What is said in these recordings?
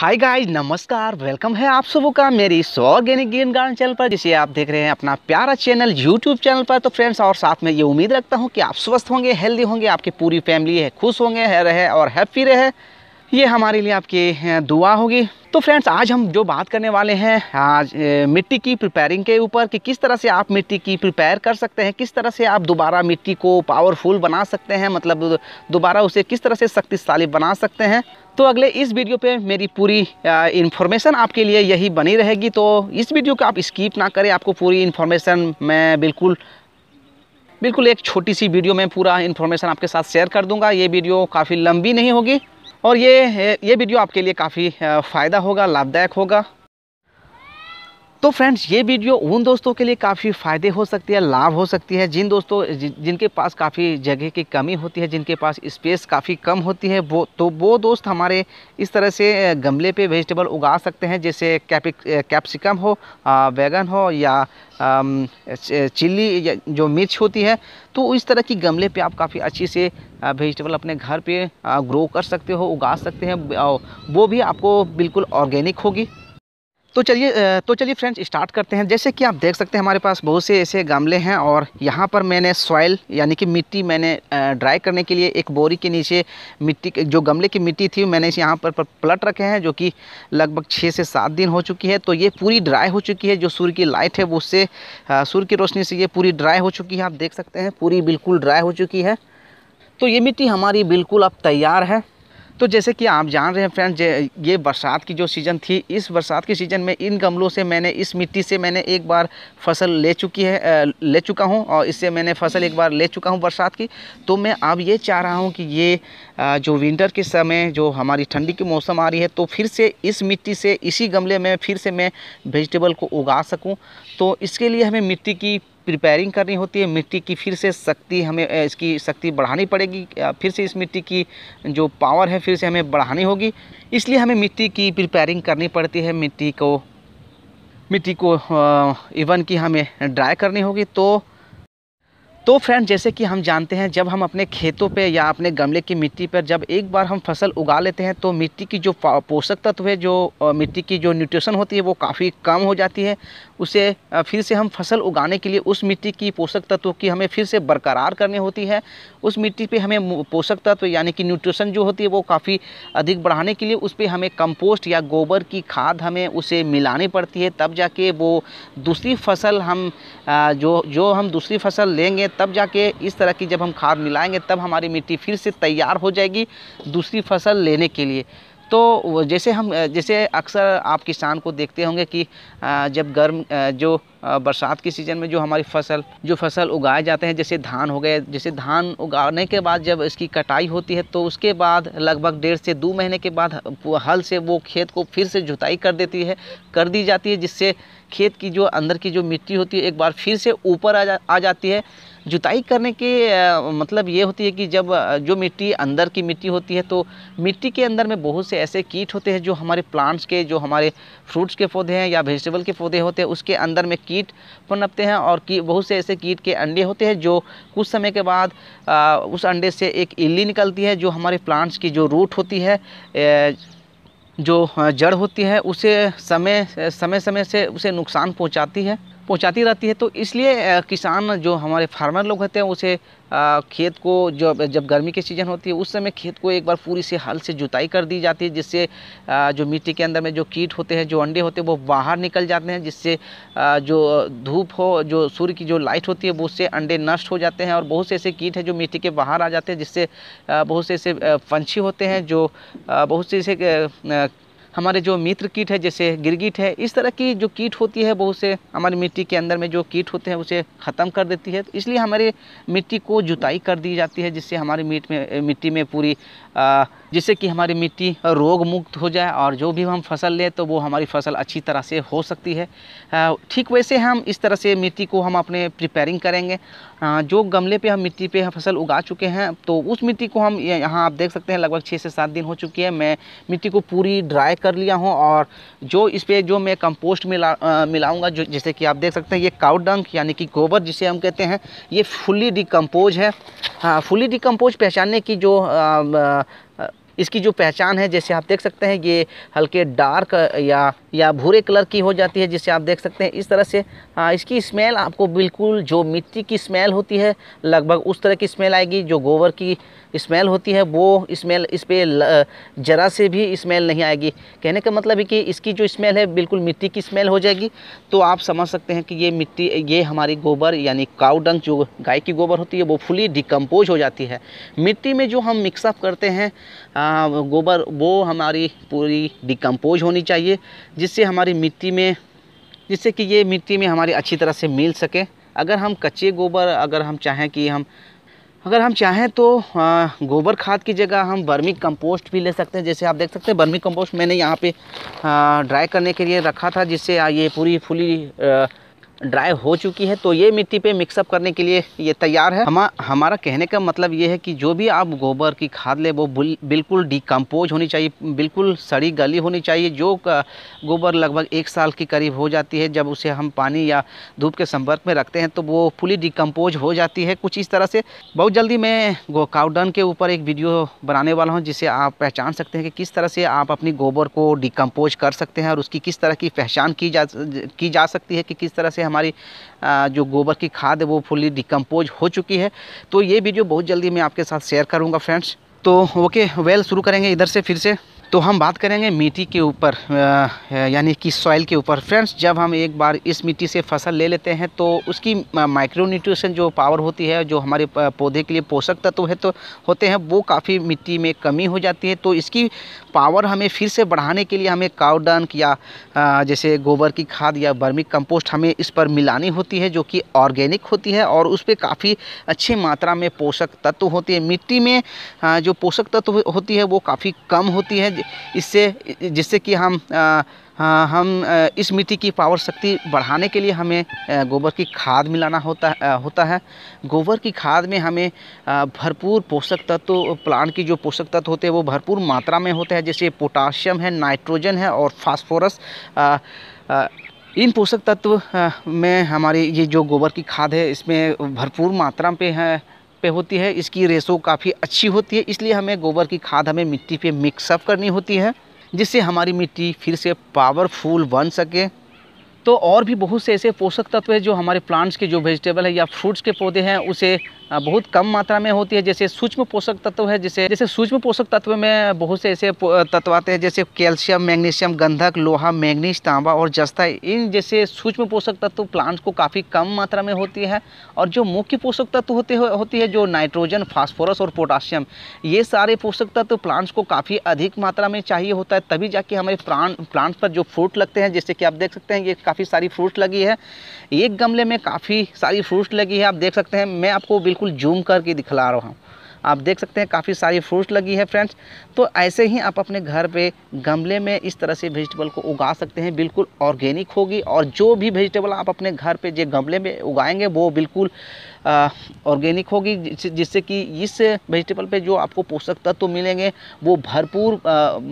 hi guys नमस्कार welcome है आप सबों का मेरी इस ऑर्गेनिक ग्रीन गार्डन चैनल पर जिसे आप देख रहे हैं अपना प्यारा चैनल यूट्यूब चैनल पर तो फ्रेंड्स और साथ में ये उम्मीद रखता हूँ कि आप स्वस्थ होंगे हेल्दी होंगे आपकी पूरी फैमिली है खुश होंगे है रहे और हैप्पी रहे ये हमारे लिए आपकी दुआ होगी तो फ्रेंड्स आज हम जो बात करने वाले हैं आज मिट्टी की प्रिपेयरिंग के ऊपर कि किस तरह से आप मिट्टी की प्रिपेयर कर सकते हैं किस तरह से आप दोबारा मिट्टी को पावरफुल बना सकते हैं मतलब दोबारा उसे किस तरह से शक्तिशाली बना सकते हैं तो अगले इस वीडियो पे मेरी पूरी इन्फॉर्मेशन आपके लिए यही बनी रहेगी तो इस वीडियो को आप स्कीप ना करें आपको पूरी इन्फॉर्मेशन मैं बिल्कुल बिल्कुल एक छोटी सी वीडियो में पूरा इन्फॉर्मेशन आपके साथ शेयर कर दूंगा ये वीडियो काफ़ी लंबी नहीं होगी और ये ये वीडियो आपके लिए काफ़ी फ़ायदा होगा लाभदायक होगा तो फ्रेंड्स ये वीडियो उन दोस्तों के लिए काफ़ी फ़ायदे हो सकती है लाभ हो सकती है जिन दोस्तों जिन, जिनके पास काफ़ी जगह की कमी होती है जिनके पास स्पेस काफ़ी कम होती है वो तो वो दोस्त हमारे इस तरह से गमले पे वेजिटेबल उगा सकते हैं जैसे कैपिक कैप्सिकम हो बैगन हो या चिल्ली जो मिर्च होती है तो इस तरह की गमले पे आप काफ़ी अच्छी से वेजिटेबल अपने घर पे ग्रो कर सकते हो उगा सकते हैं वो भी आपको बिल्कुल ऑर्गेनिक होगी तो चलिए तो चलिए फ्रेंड्स स्टार्ट करते हैं जैसे कि आप देख सकते हैं हमारे पास बहुत से ऐसे गमले हैं और यहाँ पर मैंने सॉइल यानी कि मिट्टी मैंने ड्राई करने के लिए एक बोरी के नीचे मिट्टी जो गमले की मिट्टी थी मैंने इसे यहाँ पर प्लट रखे हैं जो कि लगभग छः से सात दिन हो चुकी है तो ये पूरी ड्राई हो चुकी है जो सूर्य की लाइट है वो उससे सूर्य की रोशनी से ये पूरी ड्राई हो चुकी है आप देख सकते हैं पूरी बिल्कुल ड्राई हो चुकी है तो ये मिट्टी हमारी बिल्कुल अब तैयार है तो जैसे कि आप जान रहे हैं फ्रेंड ये बरसात की जो सीज़न थी इस बरसात के सीज़न में इन गमलों से मैंने इस मिट्टी से मैंने एक बार फसल ले चुकी है ले चुका हूँ और इससे मैंने फसल एक बार ले चुका हूँ बरसात की तो मैं अब ये चाह रहा हूँ कि ये जो विंटर के समय जो हमारी ठंडी की मौसम आ रही है तो फिर से इस मिट्टी से इसी गमले में फिर से मैं वेजिटेबल को उगा सकूँ तो इसके लिए हमें मिट्टी की प्रिपेयरिंग करनी होती है मिट्टी की फिर से शक्ति हमें इसकी शक्ति बढ़ानी पड़ेगी फिर से इस मिट्टी की जो पावर है फिर से हमें बढ़ानी होगी इसलिए हमें मिट्टी की प्रिपेयरिंग करनी पड़ती है मिट्टी को मिट्टी को इवन कि हमें ड्राई करनी होगी तो तो फ्रेंड जैसे कि हम जानते हैं जब हम अपने खेतों पे या अपने गमले की मिट्टी पर जब एक बार हम फसल उगा लेते हैं तो मिट्टी की जो पोषक तत्व है जो मिट्टी की जो न्यूट्रिशन होती है वो काफ़ी कम हो जाती है उसे फिर से हम फसल उगाने के लिए उस मिट्टी की पोषक तत्वों की हमें फिर से बरकरार करनी होती है उस मिट्टी पे हमें पोषक तत्व यानी कि न्यूट्रिशन जो होती है वो काफ़ी अधिक बढ़ाने के लिए उस पर हमें कंपोस्ट या गोबर की खाद हमें उसे मिलानी पड़ती है तब जाके वो दूसरी फसल हम जो जो हम दूसरी फसल लेंगे तब जाके इस तरह की जब हम खाद मिलाएँगे तब हमारी मिट्टी फिर से तैयार हो जाएगी दूसरी फसल लेने के लिए तो जैसे हम जैसे अक्सर आप किसान को देखते होंगे कि जब गर्म जो बरसात के सीज़न में जो हमारी फसल जो फसल उगाए जाते हैं जैसे धान हो गए जैसे धान उगाने के बाद जब इसकी कटाई होती है तो उसके बाद लगभग डेढ़ से दो महीने के बाद हल से वो खेत को फिर से जुताई कर देती है कर दी जाती है जिससे खेत की जो अंदर की जो मिट्टी होती है एक बार फिर से ऊपर आ जा आ जाती है जुताई करने के मतलब ये होती है कि जब जो मिट्टी अंदर की मिट्टी होती है तो मिट्टी के अंदर में बहुत से ऐसे कीट होते हैं जो हमारे प्लांट्स के जो हमारे फ्रूट्स के पौधे हैं या वेजिटेबल के पौधे होते हैं उसके अंदर में कीट पनपते हैं और की बहुत से ऐसे कीट के अंडे होते हैं जो कुछ समय के बाद आ, उस अंडे से एक इल्ली निकलती है जो हमारे प्लांट्स की जो रूट होती है ए, जो हाँ, जड़ होती है उसे समय समय समय से उसे नुकसान पहुंचाती है पहुंचाती रहती है तो इसलिए किसान जो हमारे फार्मर लोग होते हैं उसे खेत को जब जब गर्मी की सीज़न होती है उस समय खेत को एक बार पूरी से हल से जुताई कर दी जाती है जिससे जो मिट्टी के अंदर में जो कीट होते हैं जो अंडे होते हैं वो बाहर निकल जाते हैं जिससे जो धूप हो जो सूर्य की जो लाइट होती है वो उससे अंडे नष्ट हो जाते हैं और बहुत से ऐसे कीट हैं जो मिट्टी के बाहर आ जाते हैं जिससे बहुत से ऐसे पंछी होते हैं जो बहुत से ऐसे हमारे जो मित्र कीट है जैसे गिरगिट है इस तरह की जो कीट होती है बहुत से हमारी मिट्टी के अंदर में जो कीट होते हैं उसे ख़त्म कर देती है तो इसलिए हमारे मिट्टी को जुताई कर दी जाती है जिससे हमारी मीट में मिट्टी में पूरी जिससे कि हमारी मिट्टी रोग मुक्त हो जाए और जो भी हम फसल लें तो वो हमारी फसल अच्छी तरह से हो सकती है ठीक वैसे हम इस तरह से मिट्टी को हम अपने प्रिपेयरिंग करेंगे जो गमले पे हम मिट्टी पे फसल उगा चुके हैं तो उस मिट्टी को हम यहाँ आप देख सकते हैं लगभग छः से सात दिन हो चुकी है मैं मिट्टी को पूरी ड्राई कर लिया हूँ और जो इस पर जो मैं कंपोस्ट मिला मिलाऊँगा जो जैसे कि आप देख सकते हैं ये काउडंक यानी कि गोबर जिसे हम कहते हैं ये फुली डिकम्पोज है हाँ फुली डिकम्पोज पहचानने की जो आ, आ, इसकी जो पहचान है जैसे आप देख सकते हैं ये हल्के डार्क या या भूरे कलर की हो जाती है जिसे आप देख सकते हैं इस तरह से आ, इसकी स्मेल आपको बिल्कुल जो मिट्टी की स्मेल होती है लगभग उस तरह की स्मेल आएगी जो गोबर की स्मेल होती है वो स्मेल इस पर ज़रा से भी स्मेल नहीं आएगी कहने का मतलब है कि इसकी जो स्मेल है बिल्कुल मिट्टी की स्मेल हो जाएगी तो आप समझ सकते हैं कि ये मिट्टी ये हमारी गोबर यानी काउडंग जो गाय की गोबर होती है वो फुली डिकम्पोज हो जाती है मिट्टी में जो हम मिक्सअप करते हैं आ, गोबर वो हमारी पूरी डिकम्पोज होनी चाहिए जिससे हमारी मिट्टी में जिससे कि ये मिट्टी में हमारी अच्छी तरह से मिल सके अगर हम कच्चे गोबर अगर हम चाहें कि हम अगर हम चाहें तो गोबर खाद की जगह हम वर्मी कंपोस्ट भी ले सकते हैं जैसे आप देख सकते हैं वर्मी कंपोस्ट मैंने यहाँ पे ड्राई करने के लिए रखा था जिससे ये पूरी फुली ड्राई हो चुकी है तो ये मिट्टी पे मिक्सअप करने के लिए ये तैयार है हम हमारा कहने का मतलब ये है कि जो भी आप गोबर की खाद ले वो बिल्कुल डिकम्पोज होनी चाहिए बिल्कुल सड़ी गली होनी चाहिए जो गोबर लगभग एक साल के करीब हो जाती है जब उसे हम पानी या धूप के संपर्क में रखते हैं तो वो फुली डिकम्पोज हो जाती है कुछ इस तरह से बहुत जल्दी मैं काउडन के ऊपर एक वीडियो बनाने वाला हूँ जिसे आप पहचान सकते हैं कि किस तरह से आप अपनी गोबर को डिकम्पोज कर सकते हैं और उसकी किस तरह की पहचान की जा की जा सकती है कि किस तरह से हमारी जो गोबर की खाद है वो फुली डिकम्पोज हो चुकी है तो ये वीडियो बहुत जल्दी मैं आपके साथ शेयर करूँगा फ्रेंड्स तो ओके वेल शुरू करेंगे इधर से फिर से तो हम बात करेंगे मिट्टी के ऊपर यानी कि सॉइल के ऊपर फ्रेंड्स जब हम एक बार इस मिट्टी से फसल ले लेते हैं तो उसकी माइक्रो न्यूट्रिशन जो पावर होती है जो हमारे पौधे के लिए पोषक तत्व है तो होते हैं वो काफ़ी मिट्टी में कमी हो जाती है तो इसकी पावर हमें फिर से बढ़ाने के लिए हमें काउडंक या जैसे गोबर की खाद या बर्मिक कंपोस्ट हमें इस पर मिलानी होती है जो कि ऑर्गेनिक होती है और उस पर काफ़ी अच्छी मात्रा में पोषक तत्व होती है मिट्टी में जो पोषक तत्व होती है वो काफ़ी कम होती है इससे जिससे कि हम आ, आ, हम इस मिट्टी की पावर शक्ति बढ़ाने के लिए हमें गोबर की खाद मिलाना होता आ, होता है गोबर की खाद में हमें भरपूर पोषक तत्व तो, प्लांट की जो पोषक तत्व तो होते हैं वो भरपूर मात्रा में होते हैं जैसे पोटाशियम है नाइट्रोजन है और फास्फोरस इन पोषक तत्व में हमारी ये जो गोबर की खाद है इसमें भरपूर मात्रा पे है पे होती है इसकी रेसो काफ़ी अच्छी होती है इसलिए हमें गोबर की खाद हमें मिट्टी पे मिक्सअप करनी होती है जिससे हमारी मिट्टी फिर से पावरफुल बन सके तो और भी बहुत से ऐसे पोषक तत्व है जो हमारे प्लांट्स के जो वेजिटेबल है या फ्रूट्स के पौधे हैं उसे बहुत कम मात्रा में होती है जैसे सूक्ष्म पोषक तत्व है जैसे जैसे सूक्ष्म पोषक तत्व में बहुत से ऐसे तत्व आते हैं जैसे कैल्शियम मैग्नीशियम गंधक लोहा मैग्नीज तांबा और जस्ता इन जैसे सूक्ष्म पोषक तत्व प्लांट्स को काफ़ी कम मात्रा में होती है और जो मुख्य पोषक तत्व होते हो, होती है जो नाइट्रोजन फॉस्फोरस और पोटाशियम ये सारे पोषक तत्व प्लांट्स को काफ़ी अधिक मात्रा में चाहिए होता है तभी जाके हमारे प्लांट प्लांट्स पर जो फ्रूट लगते हैं जैसे कि आप देख सकते हैं ये काफ़ी सारी फ्रूट लगी है एक गमले में काफ़ी सारी फ्रूट लगी है आप देख सकते हैं मैं आपको बिल्कुल बिल्कुल जूम करके दिखला रहा हूँ आप देख सकते हैं काफ़ी सारी फ्रूट लगी है फ्रेंड्स तो ऐसे ही आप अपने घर पे गमले में इस तरह से वेजिटेबल को उगा सकते हैं बिल्कुल ऑर्गेनिक होगी और जो भी वेजिटेबल आप अपने घर पे जो गमले में उगाएंगे वो बिल्कुल ऑर्गेनिक होगी जिससे कि इस वेजिटेबल पे जो आपको पोषक तत्व तो मिलेंगे वो भरपूर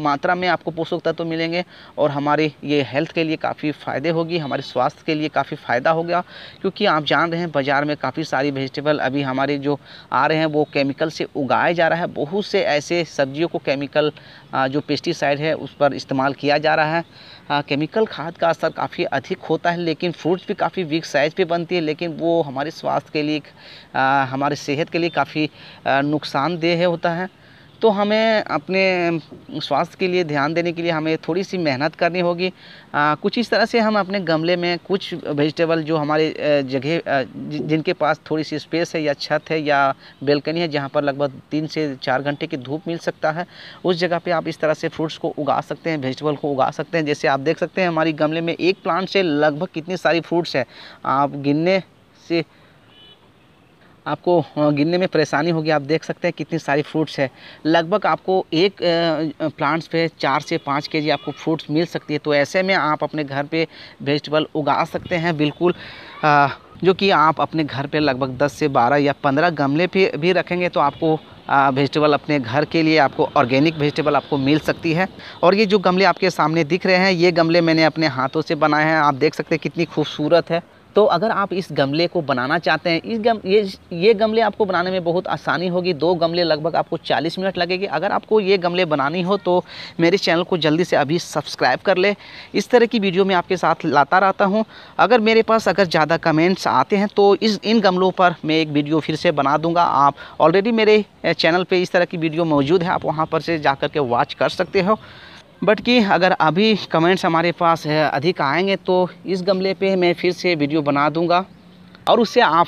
मात्रा में आपको पोषक तत्व तो मिलेंगे और हमारे ये हेल्थ के लिए काफ़ी फ़ायदे होगी हमारे स्वास्थ्य के लिए काफ़ी फ़ायदा होगा क्योंकि आप जान रहे हैं बाज़ार में काफ़ी सारी वेजिटेबल अभी हमारे जो आ रहे हैं वो केमिकल से उगाया जा रहा है बहुत से ऐसे सब्जियों को केमिकल जो पेस्टिसाइड है उस पर इस्तेमाल किया जा रहा है आ, केमिकल खाद का असर काफ़ी अधिक होता है लेकिन फ्रूट्स भी काफ़ी वीक साइज़ पे बनती है लेकिन वो हमारे स्वास्थ्य के लिए आ, हमारे सेहत के लिए काफ़ी नुकसानदेह होता है तो हमें अपने स्वास्थ्य के लिए ध्यान देने के लिए हमें थोड़ी सी मेहनत करनी होगी आ, कुछ इस तरह से हम अपने गमले में कुछ वेजिटेबल जो हमारे जगह जिनके पास थोड़ी सी स्पेस है या छत है या बेलकनी है जहाँ पर लगभग तीन से चार घंटे की धूप मिल सकता है उस जगह पर आप इस तरह से फ्रूट्स को उगा सकते हैं वेजिटेबल को उगा सकते हैं जैसे आप देख सकते हैं हमारी गमले में एक प्लांट से लगभग कितनी सारी फ्रूट्स है आप गिनने से आपको गिनने में परेशानी होगी आप देख सकते हैं कितनी सारी फ्रूट्स है लगभग आपको एक प्लांट्स पे चार से पाँच के आपको फ्रूट्स मिल सकती है तो ऐसे में आप अपने घर पे वेजिटेबल उगा सकते हैं बिल्कुल आ, जो कि आप अपने घर पे लगभग 10 से 12 या 15 गमले पे भी रखेंगे तो आपको वेजिटेबल अपने घर के लिए आपको ऑर्गेनिक वेजिटेबल आपको मिल सकती है और ये जो गमले आपके सामने दिख रहे हैं ये गमले मैंने अपने हाथों से बनाए हैं आप देख सकते हैं कितनी खूबसूरत है तो अगर आप इस गमले को बनाना चाहते हैं इस गम ये ये गमले आपको बनाने में बहुत आसानी होगी दो गमले लगभग आपको 40 मिनट लगेगी अगर आपको ये गमले बनानी हो तो मेरे चैनल को जल्दी से अभी सब्सक्राइब कर ले इस तरह की वीडियो मैं आपके साथ लाता रहता हूँ अगर मेरे पास अगर ज़्यादा कमेंट्स आते हैं तो इस इन गमलों पर मैं एक वीडियो फिर से बना दूँगा आप ऑलरेडी मेरे चैनल पर इस तरह की वीडियो मौजूद है आप वहाँ पर से जा के वॉच कर सकते हो बट कि अगर अभी कमेंट्स हमारे पास अधिक आएंगे तो इस गमले पे मैं फिर से वीडियो बना दूंगा और उससे आप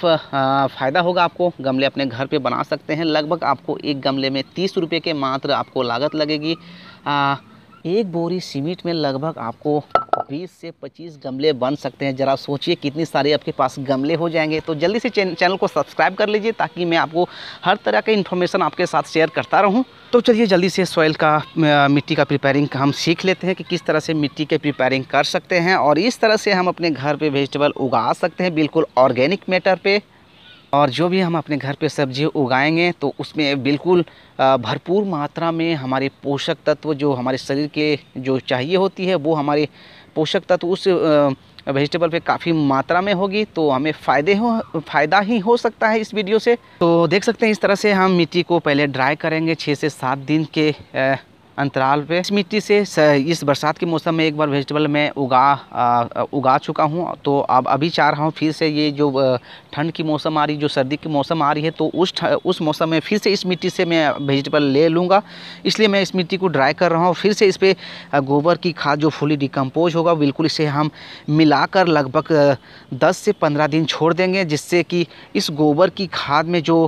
फ़ायदा होगा आपको गमले अपने घर पे बना सकते हैं लगभग आपको एक गमले में तीस रुपये के मात्र आपको लागत लगेगी आ, एक बोरी सीमेंट में लगभग आपको 20 से 25 गमले बन सकते हैं ज़रा सोचिए कितनी सारे आपके पास गमले हो जाएंगे तो जल्दी से चैन, चैनल को सब्सक्राइब कर लीजिए ताकि मैं आपको हर तरह का इन्फॉर्मेशन आपके साथ शेयर करता रहूं तो चलिए जल्दी से सॉइल का मिट्टी का प्रिपेयरिंग हम सीख लेते हैं कि किस तरह से मिट्टी के प्रिपेयरिंग कर सकते हैं और इस तरह से हम अपने घर पर वेजिटेबल उगा सकते हैं बिल्कुल ऑर्गेनिक मैटर पर और जो भी हम अपने घर पे सब्जी उगाएंगे तो उसमें बिल्कुल भरपूर मात्रा में हमारे पोषक तत्व जो हमारे शरीर के जो चाहिए होती है वो हमारे पोषक तत्व उस वेजिटेबल पे काफ़ी मात्रा में होगी तो हमें फ़ायदे हो फ़ायदा ही हो सकता है इस वीडियो से तो देख सकते हैं इस तरह से हम मिट्टी को पहले ड्राई करेंगे छः से सात दिन के अंतराल पे इस मिट्टी से इस बरसात के मौसम में एक बार वेजिटेबल मैं उगा आ, उगा चुका हूँ तो अब अभी चाह रहा हूँ फिर से ये जो ठंड की मौसम आ रही जो सर्दी की मौसम आ रही है तो उस उस मौसम में फिर से इस मिट्टी से मैं वेजिटेबल ले लूँगा इसलिए मैं इस मिट्टी को ड्राई कर रहा हूँ फिर से इस पर गोबर की खाद जो फुली डिकम्पोज होगा बिल्कुल इसे हम मिलाकर लगभग दस से पंद्रह दिन छोड़ देंगे जिससे कि इस गोबर की खाद में जो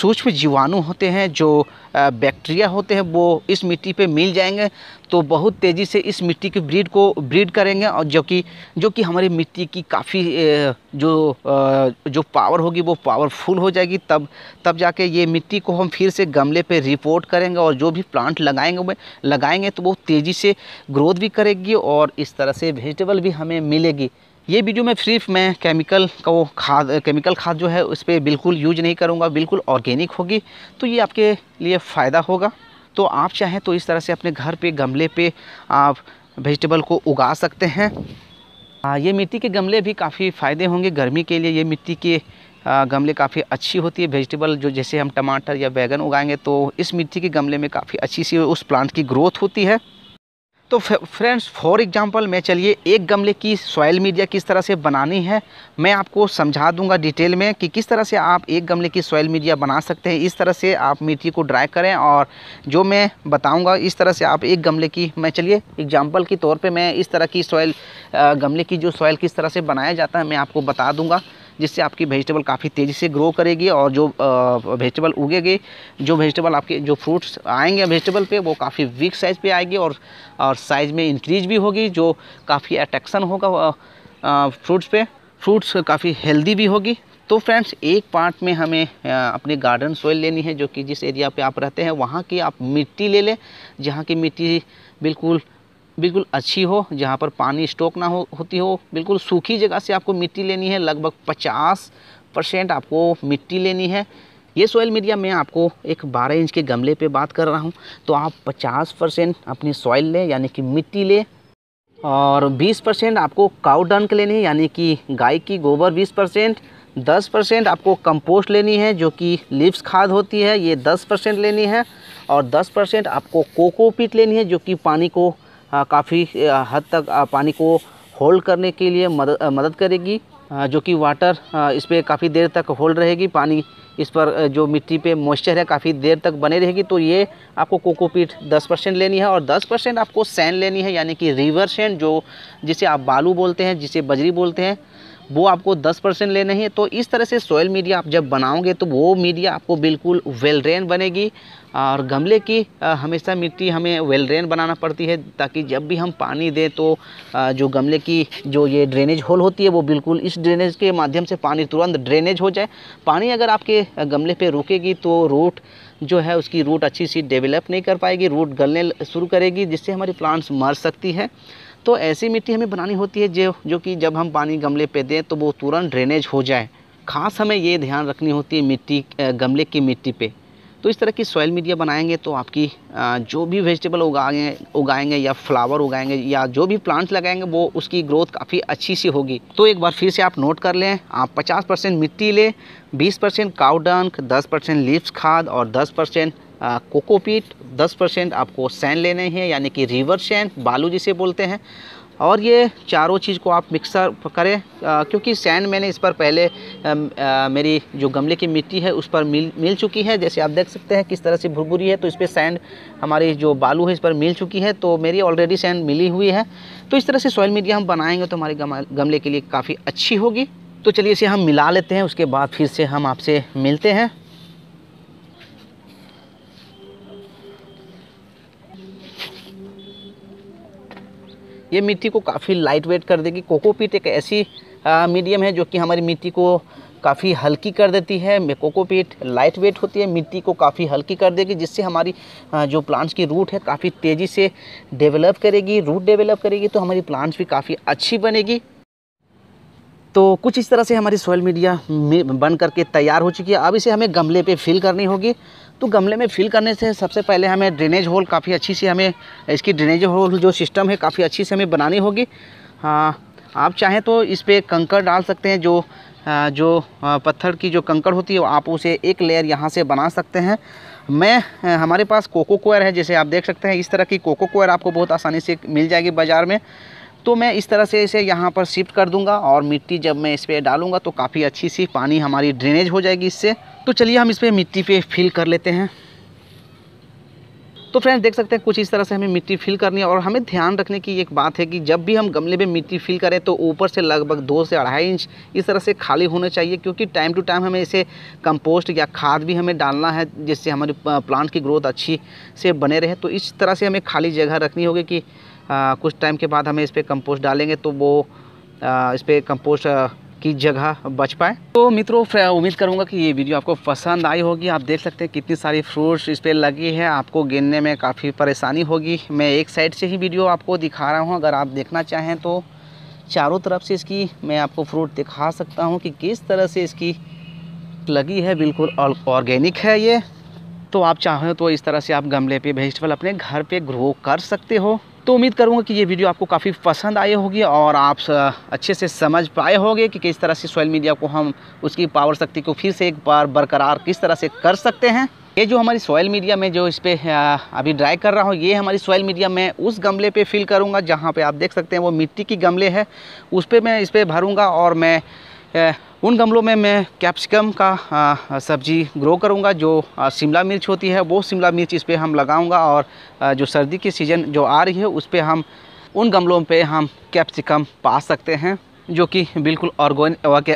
सूक्ष्म जीवाणु होते हैं जो बैक्टीरिया होते हैं वो इस मिट्टी पे मिल जाएंगे तो बहुत तेज़ी से इस मिट्टी की ब्रीड को ब्रीड करेंगे और जो कि जो कि हमारी मिट्टी की काफ़ी जो जो पावर होगी वो पावरफुल हो जाएगी तब तब जाके ये मिट्टी को हम फिर से गमले पे रिपोर्ट करेंगे और जो भी प्लांट लगाएंगे लगाएंगे तो वो तेज़ी से ग्रोथ भी करेगी और इस तरह से वेजिटेबल भी हमें मिलेगी ये वीडियो में सिर्फ मैं केमिकल का वो खाद केमिकल खाद जो है उस पर बिल्कुल यूज नहीं करूँगा बिल्कुल ऑर्गेनिक होगी तो ये आपके लिए फ़ायदा होगा तो आप चाहें तो इस तरह से अपने घर पे गमले पे आप वेजिटेबल को उगा सकते हैं आ, ये मिट्टी के गमले भी काफ़ी फ़ायदे होंगे गर्मी के लिए ये मिट्टी के आ, गमले काफ़ी अच्छी होती है वेजिटेबल जो जैसे हम टमाटर या बैगन उगाएंगे तो इस मिट्टी के गमले में काफ़ी अच्छी सी उस प्लांट की ग्रोथ होती है तो फ्रेंड्स फॉर एग्जांपल मैं चलिए एक गमले की सॉयल मीडिया किस तरह से बनानी है मैं आपको समझा दूंगा डिटेल में कि किस तरह से आप एक गमले की सॉयल मीडिया बना सकते हैं इस तरह से आप मिट्टी को ड्राई करें और जो मैं बताऊंगा इस तरह से आप एक गमले की मैं चलिए एग्जांपल के तौर पे मैं इस तरह की सॉयल गमले की जो सॉयल किस तरह से बनाया जाता है मैं आपको बता दूँगा जिससे आपकी वेजिटेबल काफ़ी तेज़ी से ग्रो करेगी और जो वेजिटेबल उगेगी जो वेजिटेबल आपके जो फ्रूट्स आएंगे वेजिटेबल पे वो काफ़ी वीक साइज़ पे आएगी और और साइज़ में इंक्रीज भी होगी जो काफ़ी अट्रैक्शन होगा फ्रूट्स पे फ्रूट्स काफ़ी हेल्दी भी होगी तो फ्रेंड्स एक पार्ट में हमें अपनी गार्डन सोइल लेनी है जो कि जिस एरिया पे आप रहते हैं वहाँ की आप मिट्टी ले लें जहाँ की मिट्टी बिल्कुल बिल्कुल अच्छी हो जहाँ पर पानी स्टॉक ना हो होती हो बिल्कुल सूखी जगह से आपको मिट्टी लेनी है लगभग पचास परसेंट आपको मिट्टी लेनी है ये सॉइल मीडिया मैं आपको एक 12 इंच के गमले पे बात कर रहा हूँ तो आप 50 परसेंट अपनी सॉइल लें यानी कि मिट्टी लें और 20 परसेंट आपको काउ डंक लेनी है यानी कि गाय की गोबर बीस परसेंट दस परसेंट आपको कंपोस्ट लेनी है जो कि लिप्स खाद होती है ये दस परसेंट लेनी है और दस परसेंट आपको कोकोपीट लेनी है जो कि पानी को काफ़ी हद तक पानी को होल्ड करने के लिए मदद मदद करेगी जो कि वाटर इस पर काफ़ी देर तक होल्ड रहेगी पानी इस पर जो मिट्टी पे मॉइस्चर है काफ़ी देर तक बने रहेगी तो ये आपको कोकोपीट 10 परसेंट लेनी है और 10 परसेंट आपको सैंड लेनी है यानी कि रिवर सैंड जो जिसे आप बालू बोलते हैं जिसे बजरी बोलते हैं वो आपको 10 परसेंट लेने हैं तो इस तरह से सोयल मीडिया आप जब बनाओगे तो वो मीडिया आपको बिल्कुल वेल ड्रेन बनेगी और गमले की हमेशा मिट्टी हमें वेल ड्रेन बनाना पड़ती है ताकि जब भी हम पानी दें तो जो गमले की जो ये ड्रेनेज होल होती है वो बिल्कुल इस ड्रेनेज के माध्यम से पानी तुरंत ड्रेनेज हो जाए पानी अगर आपके गमले पर रुकेगी तो रूट जो है उसकी रूट अच्छी सी डेवलप नहीं कर पाएगी रूट गलने शुरू करेगी जिससे हमारी प्लांट्स मर सकती है तो ऐसी मिट्टी हमें बनानी होती है जो जो कि जब हम पानी गमले पे दें तो वो तुरंत ड्रेनेज हो जाए खास हमें ये ध्यान रखनी होती है मिट्टी गमले की मिट्टी पे तो इस तरह की सॉयल मीडिया बनाएंगे तो आपकी जो भी वेजिटेबल उगाएंगे उगाएंगे या फ्लावर उगाएंगे या जो भी प्लांट्स लगाएंगे वो उसकी ग्रोथ काफ़ी अच्छी सी होगी तो एक बार फिर से आप नोट कर लें आप 50 परसेंट मिट्टी लें 20 परसेंट काउडंक दस परसेंट लिप्स खाद और 10 परसेंट कोकोपीट 10 परसेंट आपको सैन लेने हैं यानी कि रिवर सैन बालू जिसे बोलते हैं और ये चारों चीज़ को आप मिक्सर करें आ, क्योंकि सैंड मैंने इस पर पहले आ, मेरी जो गमले की मिट्टी है उस पर मिल मिल चुकी है जैसे आप देख सकते हैं किस तरह से भुरभुरी है तो इस पर सैंड हमारी जो बालू है इस पर मिल चुकी है तो मेरी ऑलरेडी सैंड मिली हुई है तो इस तरह से सॉयल मीडिया हम बनाएंगे तो हमारे गमले के लिए काफ़ी अच्छी होगी तो चलिए इसे हम मिला लेते हैं उसके बाद फिर से हम आपसे मिलते हैं ये मिट्टी को काफ़ी लाइट वेट कर देगी कोकोपीट एक ऐसी मीडियम है जो कि हमारी मिट्टी को काफ़ी हल्की कर देती है कोकोपीट लाइट वेट होती है मिट्टी को काफ़ी हल्की कर देगी जिससे हमारी जो प्लांट्स की रूट है काफ़ी तेज़ी से डेवलप करेगी रूट डेवलप करेगी तो हमारी प्लांट्स भी काफ़ी अच्छी बनेगी तो कुछ इस तरह से हमारी सोयल मीडिया बन करके तैयार हो चुकी है अब इसे हमें गमले पे फिल करनी होगी तो गमले में फिल करने से सबसे पहले हमें ड्रेनेज होल काफ़ी अच्छी से हमें इसकी ड्रेनेज होल जो सिस्टम है काफ़ी अच्छी से हमें बनानी होगी हाँ आप चाहें तो इस पर कंकर डाल सकते हैं जो जो पत्थर की जो कंकड़ होती है आप उसे एक लेयर यहाँ से बना सकते हैं मैं हमारे पास कोको कोयर है जैसे आप देख सकते हैं इस तरह की कोको कोयर आपको बहुत आसानी से मिल जाएगी बाज़ार में तो मैं इस तरह से इसे यहाँ पर शिफ्ट कर दूंगा और मिट्टी जब मैं इस पर डालूंगा तो काफ़ी अच्छी सी पानी हमारी ड्रेनेज हो जाएगी इससे तो चलिए हम इस पर मिट्टी पे फिल कर लेते हैं तो फ्रेंड्स देख सकते हैं कुछ इस तरह से हमें मिट्टी फिल करनी है और हमें ध्यान रखने की एक बात है कि जब भी हम गमले में मिट्टी फिल करें तो ऊपर से लगभग दो से अढ़ाई इंच इस तरह से खाली होना चाहिए क्योंकि टाइम टू टाइम हमें इसे कंपोस्ट या खाद भी हमें डालना है जिससे हमारी प्लांट की ग्रोथ अच्छी से बने रहे तो इस तरह से हमें खाली जगह रखनी होगी कि आ, कुछ टाइम के बाद हमें इस पर कंपोस्ट डालेंगे तो वो आ, इस पर कंपोस्ट की जगह बच पाए तो मित्रों उम्मीद करूँगा कि ये वीडियो आपको पसंद आई होगी आप देख सकते हैं कितनी सारी फ्रूट्स इस पर लगी है आपको गिनने में काफ़ी परेशानी होगी मैं एक साइड से ही वीडियो आपको दिखा रहा हूँ अगर आप देखना चाहें तो चारों तरफ से इसकी मैं आपको फ्रूट दिखा सकता हूँ कि किस तरह से इसकी लगी है बिल्कुल ऑर्गेनिक है ये तो आप चाहें तो इस तरह से आप गमले पे वेजिटेबल अपने घर पे ग्रो कर सकते हो तो उम्मीद करूँगा कि ये वीडियो आपको काफ़ी पसंद आई होगी और आप अच्छे से समझ पाए होंगे कि किस तरह से सोयल मीडिया को हम उसकी पावर शक्ति को फिर से एक बार बरकरार किस तरह से कर सकते हैं ये जो हमारी सोयल मीडिया में जो इस पर अभी ड्राई कर रहा हूँ ये हमारी सोयल मीडिया मैं उस गमले पे फिल करूँगा जहाँ पे आप देख सकते हैं वो मिट्टी की गमले है उस पर मैं इस पर भरूँगा और मैं उन गमलों में मैं कैप्सिकम का सब्ज़ी ग्रो करूँगा जो शिमला मिर्च होती है वो शिमला मिर्च इस पर हम लगाऊँगा और जो सर्दी की सीज़न जो आ रही है उस पर हम उन गमलों पे हम कैप्सिकम पा सकते हैं जो कि बिल्कुल ऑर्गेनिक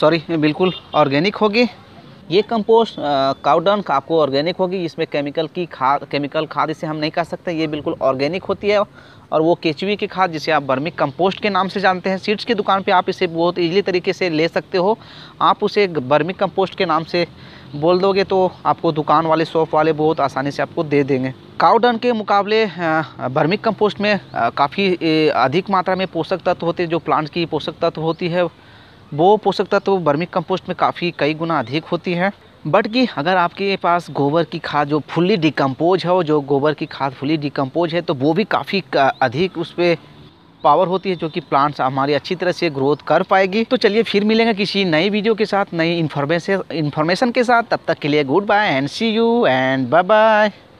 सॉरी बिल्कुल ऑर्गेनिक होगी ये कंपोस्ट काउडन का आपको ऑर्गेनिक होगी इसमें केमिकल की खाद केमिकल खाद इसे हम नहीं कर सकते ये बिल्कुल ऑर्गेनिक होती है और वो केचुए की खाद जिसे आप बर्मिक कंपोस्ट के नाम से जानते हैं सीड्स की दुकान पे आप इसे बहुत ईजिली तरीके से ले सकते हो आप उसे बर्मिक कंपोस्ट के नाम से बोल दोगे तो आपको दुकान वाले शॉप वाले बहुत आसानी से आपको दे देंगे काउडन के मुकाबले बर्मिक कंपोस्ट में काफ़ी अधिक मात्रा में पोषक तत्व होते हैं जो प्लांट्स की पोषक तत्व होती है वो पोषक तत्व बर्मिक कंपोस्ट में काफ़ी कई गुना अधिक होती है बट कि अगर आपके पास गोबर की खाद जो फुल्ली डिकम्पोज है जो गोबर की खाद फुल्ली डिकम्पोज है तो वो भी काफ़ी अधिक उस पर पावर होती है जो कि प्लांट्स हमारी अच्छी तरह से ग्रोथ कर पाएगी तो चलिए फिर मिलेंगे किसी नई वीडियो के साथ नई इन्फॉर्मेशन इन्फॉर्मेशन के साथ तब तक के लिए good bye and see you and bye bye